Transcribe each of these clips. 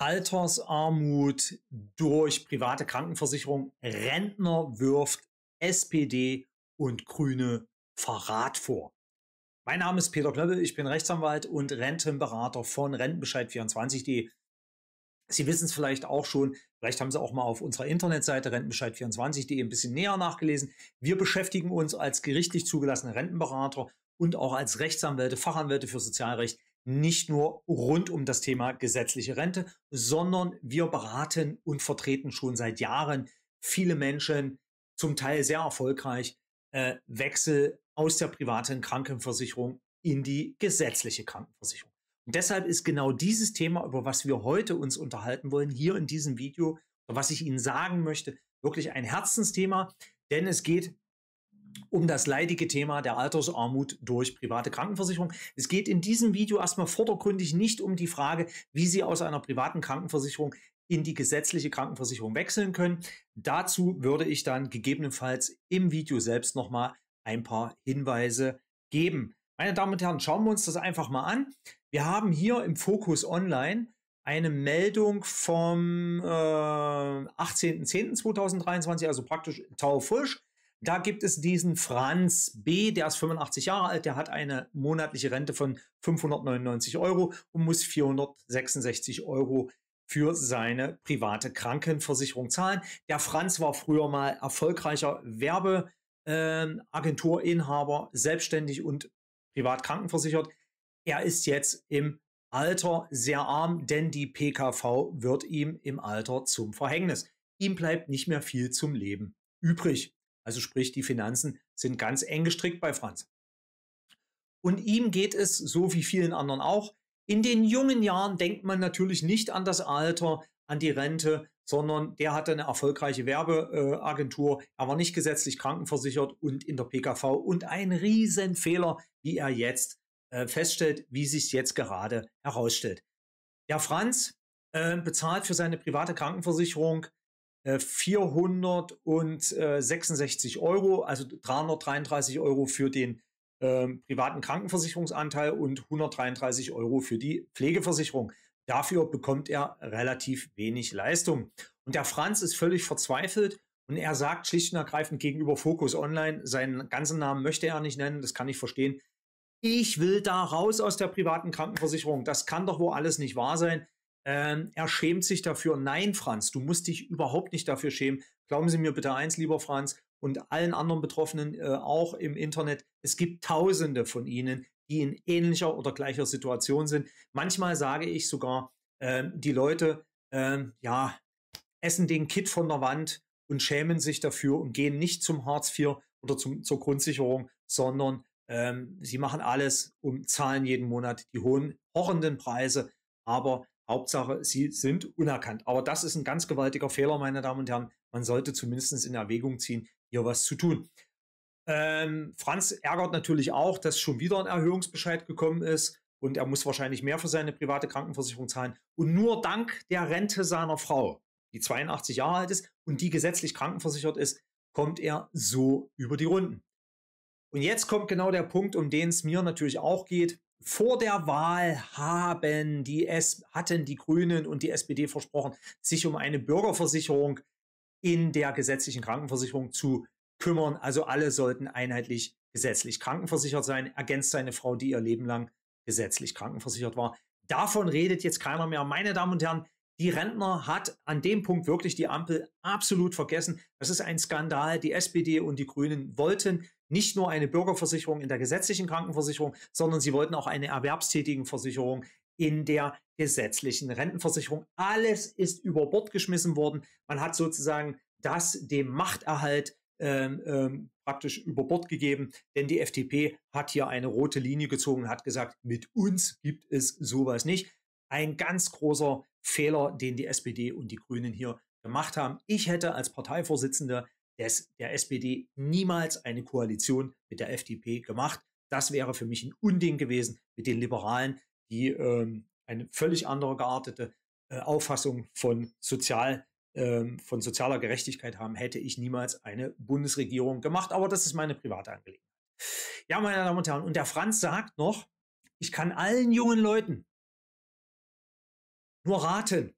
Altersarmut durch private Krankenversicherung, Rentner wirft SPD und Grüne Verrat vor. Mein Name ist Peter Klöppel, ich bin Rechtsanwalt und Rentenberater von Rentenbescheid24.de. Sie wissen es vielleicht auch schon, vielleicht haben Sie auch mal auf unserer Internetseite rentenbescheid24.de ein bisschen näher nachgelesen. Wir beschäftigen uns als gerichtlich zugelassene Rentenberater und auch als Rechtsanwälte, Fachanwälte für Sozialrecht nicht nur rund um das Thema gesetzliche Rente, sondern wir beraten und vertreten schon seit Jahren viele Menschen, zum Teil sehr erfolgreich, äh, Wechsel aus der privaten Krankenversicherung in die gesetzliche Krankenversicherung. Und deshalb ist genau dieses Thema, über was wir heute uns unterhalten wollen, hier in diesem Video, was ich Ihnen sagen möchte, wirklich ein Herzensthema, denn es geht um das leidige Thema der Altersarmut durch private Krankenversicherung. Es geht in diesem Video erstmal vordergründig nicht um die Frage, wie Sie aus einer privaten Krankenversicherung in die gesetzliche Krankenversicherung wechseln können. Dazu würde ich dann gegebenenfalls im Video selbst nochmal ein paar Hinweise geben. Meine Damen und Herren, schauen wir uns das einfach mal an. Wir haben hier im Fokus Online eine Meldung vom äh, 18.10.2023, also praktisch Tau Fusch da gibt es diesen Franz B., der ist 85 Jahre alt, der hat eine monatliche Rente von 599 Euro und muss 466 Euro für seine private Krankenversicherung zahlen. Der Franz war früher mal erfolgreicher Werbeagenturinhaber, ähm, äh, selbstständig und privat krankenversichert. Er ist jetzt im Alter sehr arm, denn die PKV wird ihm im Alter zum Verhängnis. Ihm bleibt nicht mehr viel zum Leben übrig. Also sprich, die Finanzen sind ganz eng gestrickt bei Franz. Und ihm geht es, so wie vielen anderen auch, in den jungen Jahren denkt man natürlich nicht an das Alter, an die Rente, sondern der hatte eine erfolgreiche Werbeagentur, er war nicht gesetzlich krankenversichert und in der PKV und ein Riesenfehler, wie er jetzt äh, feststellt, wie sich jetzt gerade herausstellt. Der Franz äh, bezahlt für seine private Krankenversicherung 466 äh, Euro, also 333 Euro für den ähm, privaten Krankenversicherungsanteil und 133 Euro für die Pflegeversicherung. Dafür bekommt er relativ wenig Leistung. Und der Franz ist völlig verzweifelt und er sagt schlicht und ergreifend gegenüber Focus Online, seinen ganzen Namen möchte er nicht nennen, das kann ich verstehen. Ich will da raus aus der privaten Krankenversicherung. Das kann doch wohl alles nicht wahr sein. Ähm, er schämt sich dafür. Nein, Franz, du musst dich überhaupt nicht dafür schämen. Glauben Sie mir bitte eins, lieber Franz, und allen anderen Betroffenen äh, auch im Internet. Es gibt Tausende von Ihnen, die in ähnlicher oder gleicher Situation sind. Manchmal sage ich sogar, ähm, die Leute, ähm, ja, essen den Kit von der Wand und schämen sich dafür und gehen nicht zum Hartz IV oder zum, zur Grundsicherung, sondern ähm, sie machen alles und zahlen jeden Monat die hohen hochenden Preise. Aber Hauptsache, sie sind unerkannt. Aber das ist ein ganz gewaltiger Fehler, meine Damen und Herren. Man sollte zumindest in Erwägung ziehen, hier was zu tun. Ähm, Franz ärgert natürlich auch, dass schon wieder ein Erhöhungsbescheid gekommen ist und er muss wahrscheinlich mehr für seine private Krankenversicherung zahlen. Und nur dank der Rente seiner Frau, die 82 Jahre alt ist und die gesetzlich krankenversichert ist, kommt er so über die Runden. Und jetzt kommt genau der Punkt, um den es mir natürlich auch geht vor der Wahl haben die es hatten die Grünen und die SPD versprochen, sich um eine Bürgerversicherung in der gesetzlichen Krankenversicherung zu kümmern. Also alle sollten einheitlich gesetzlich krankenversichert sein, ergänzt seine Frau, die ihr Leben lang gesetzlich krankenversichert war. Davon redet jetzt keiner mehr. Meine Damen und Herren, die Rentner hat an dem Punkt wirklich die Ampel absolut vergessen. Das ist ein Skandal. Die SPD und die Grünen wollten nicht nur eine Bürgerversicherung in der gesetzlichen Krankenversicherung, sondern sie wollten auch eine Erwerbstätigenversicherung in der gesetzlichen Rentenversicherung. Alles ist über Bord geschmissen worden. Man hat sozusagen das dem Machterhalt ähm, ähm, praktisch über Bord gegeben, denn die FDP hat hier eine rote Linie gezogen und hat gesagt, mit uns gibt es sowas nicht. Ein ganz großer Fehler, den die SPD und die Grünen hier gemacht haben. Ich hätte als Parteivorsitzender der, der SPD niemals eine Koalition mit der FDP gemacht. Das wäre für mich ein Unding gewesen mit den Liberalen, die ähm, eine völlig andere geartete äh, Auffassung von sozial ähm, von sozialer Gerechtigkeit haben, hätte ich niemals eine Bundesregierung gemacht. Aber das ist meine private Angelegenheit. Ja, meine Damen und Herren, und der Franz sagt noch, ich kann allen jungen Leuten nur raten.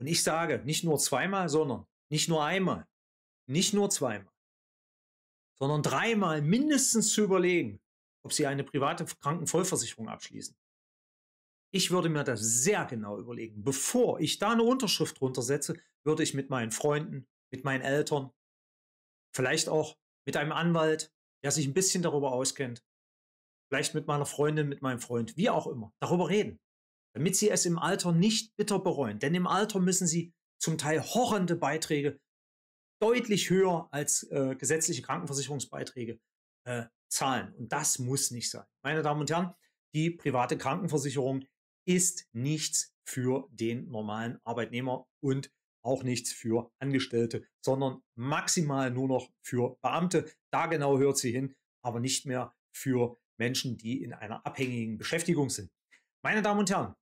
Und ich sage, nicht nur zweimal, sondern nicht nur einmal, nicht nur zweimal, sondern dreimal mindestens zu überlegen, ob sie eine private Krankenvollversicherung abschließen. Ich würde mir das sehr genau überlegen. Bevor ich da eine Unterschrift drunter setze, würde ich mit meinen Freunden, mit meinen Eltern, vielleicht auch mit einem Anwalt, der sich ein bisschen darüber auskennt, vielleicht mit meiner Freundin, mit meinem Freund, wie auch immer, darüber reden, damit sie es im Alter nicht bitter bereuen. Denn im Alter müssen sie zum Teil horrende Beiträge deutlich höher als äh, gesetzliche Krankenversicherungsbeiträge äh, zahlen. Und das muss nicht sein. Meine Damen und Herren, die private Krankenversicherung ist nichts für den normalen Arbeitnehmer und auch nichts für Angestellte, sondern maximal nur noch für Beamte. Da genau hört sie hin, aber nicht mehr für Menschen, die in einer abhängigen Beschäftigung sind. Meine Damen und Herren,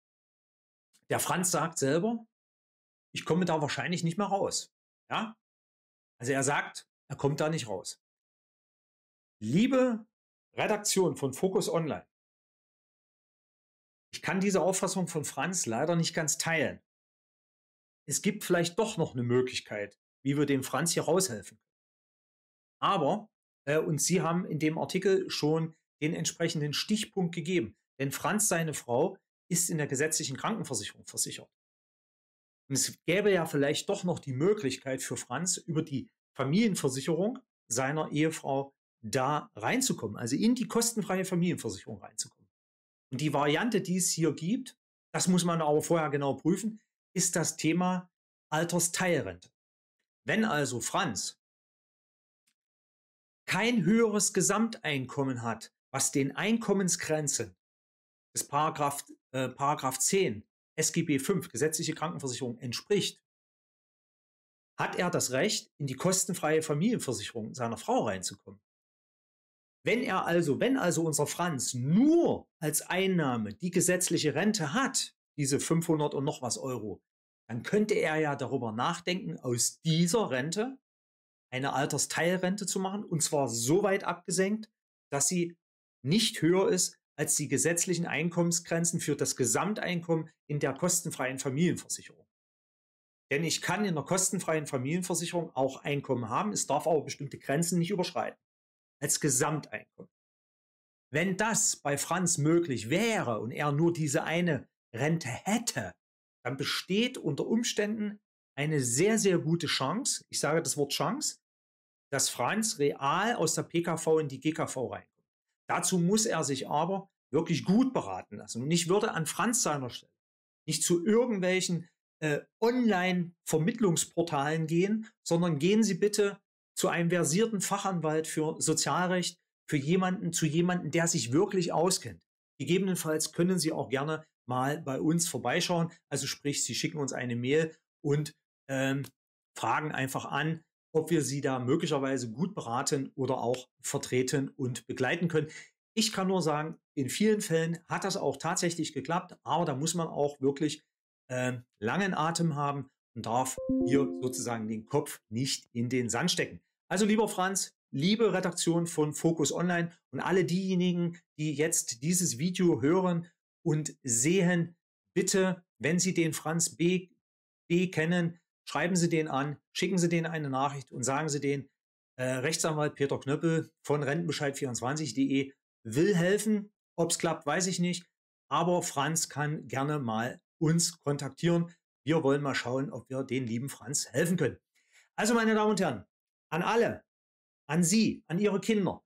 der Franz sagt selber, ich komme da wahrscheinlich nicht mehr raus. Ja? Also er sagt, er kommt da nicht raus. Liebe Redaktion von Focus Online, ich kann diese Auffassung von Franz leider nicht ganz teilen. Es gibt vielleicht doch noch eine Möglichkeit, wie wir dem Franz hier raushelfen können. Aber, äh, und Sie haben in dem Artikel schon den entsprechenden Stichpunkt gegeben, denn Franz, seine Frau, ist in der gesetzlichen Krankenversicherung versichert. Und es gäbe ja vielleicht doch noch die Möglichkeit für Franz, über die Familienversicherung seiner Ehefrau da reinzukommen, also in die kostenfreie Familienversicherung reinzukommen. Und die Variante, die es hier gibt, das muss man aber vorher genau prüfen, ist das Thema Altersteilrente. Wenn also Franz kein höheres Gesamteinkommen hat, was den Einkommensgrenzen des Paragraph, äh, Paragraph 10 SGB V, gesetzliche Krankenversicherung, entspricht, hat er das Recht, in die kostenfreie Familienversicherung seiner Frau reinzukommen. Wenn er also, wenn also unser Franz nur als Einnahme die gesetzliche Rente hat, diese 500 und noch was Euro, dann könnte er ja darüber nachdenken, aus dieser Rente eine Altersteilrente zu machen und zwar so weit abgesenkt, dass sie nicht höher ist als die gesetzlichen Einkommensgrenzen für das Gesamteinkommen in der kostenfreien Familienversicherung. Denn ich kann in der kostenfreien Familienversicherung auch Einkommen haben, es darf aber bestimmte Grenzen nicht überschreiten. Als Gesamteinkommen. Wenn das bei Franz möglich wäre und er nur diese eine Rente hätte, dann besteht unter Umständen eine sehr, sehr gute Chance, ich sage das Wort Chance, dass Franz real aus der PKV in die GKV reinkommt. Dazu muss er sich aber wirklich gut beraten lassen. Und ich würde an Franz seiner Stelle nicht zu irgendwelchen äh, Online-Vermittlungsportalen gehen, sondern gehen Sie bitte zu einem versierten Fachanwalt für Sozialrecht, für jemanden, zu jemanden, der sich wirklich auskennt. Gegebenenfalls können Sie auch gerne mal bei uns vorbeischauen. Also sprich, Sie schicken uns eine Mail und ähm, fragen einfach an, ob wir sie da möglicherweise gut beraten oder auch vertreten und begleiten können. Ich kann nur sagen, in vielen Fällen hat das auch tatsächlich geklappt, aber da muss man auch wirklich äh, langen Atem haben und darf hier sozusagen den Kopf nicht in den Sand stecken. Also lieber Franz, liebe Redaktion von Focus Online und alle diejenigen, die jetzt dieses Video hören und sehen, bitte, wenn Sie den Franz B. B. kennen, schreiben Sie den an, schicken Sie denen eine Nachricht und sagen Sie denen, äh, Rechtsanwalt Peter Knöppel von Rentenbescheid24.de will helfen. Ob es klappt, weiß ich nicht. Aber Franz kann gerne mal uns kontaktieren. Wir wollen mal schauen, ob wir den lieben Franz helfen können. Also, meine Damen und Herren, an alle, an Sie, an Ihre Kinder,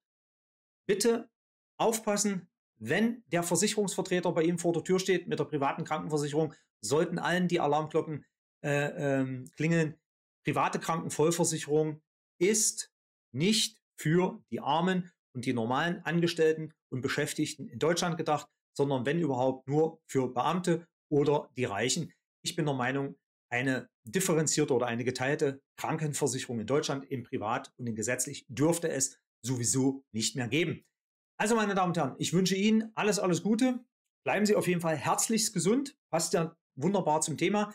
bitte aufpassen, wenn der Versicherungsvertreter bei Ihnen vor der Tür steht mit der privaten Krankenversicherung, sollten allen die Alarmglocken äh, ähm, klingeln. Private Krankenvollversicherung ist nicht für die Armen und die normalen Angestellten und Beschäftigten in Deutschland gedacht, sondern wenn überhaupt nur für Beamte oder die Reichen. Ich bin der Meinung, eine differenzierte oder eine geteilte Krankenversicherung in Deutschland im Privat und im gesetzlich dürfte es sowieso nicht mehr geben. Also meine Damen und Herren, ich wünsche Ihnen alles, alles Gute. Bleiben Sie auf jeden Fall herzlichst gesund. Passt ja wunderbar zum Thema.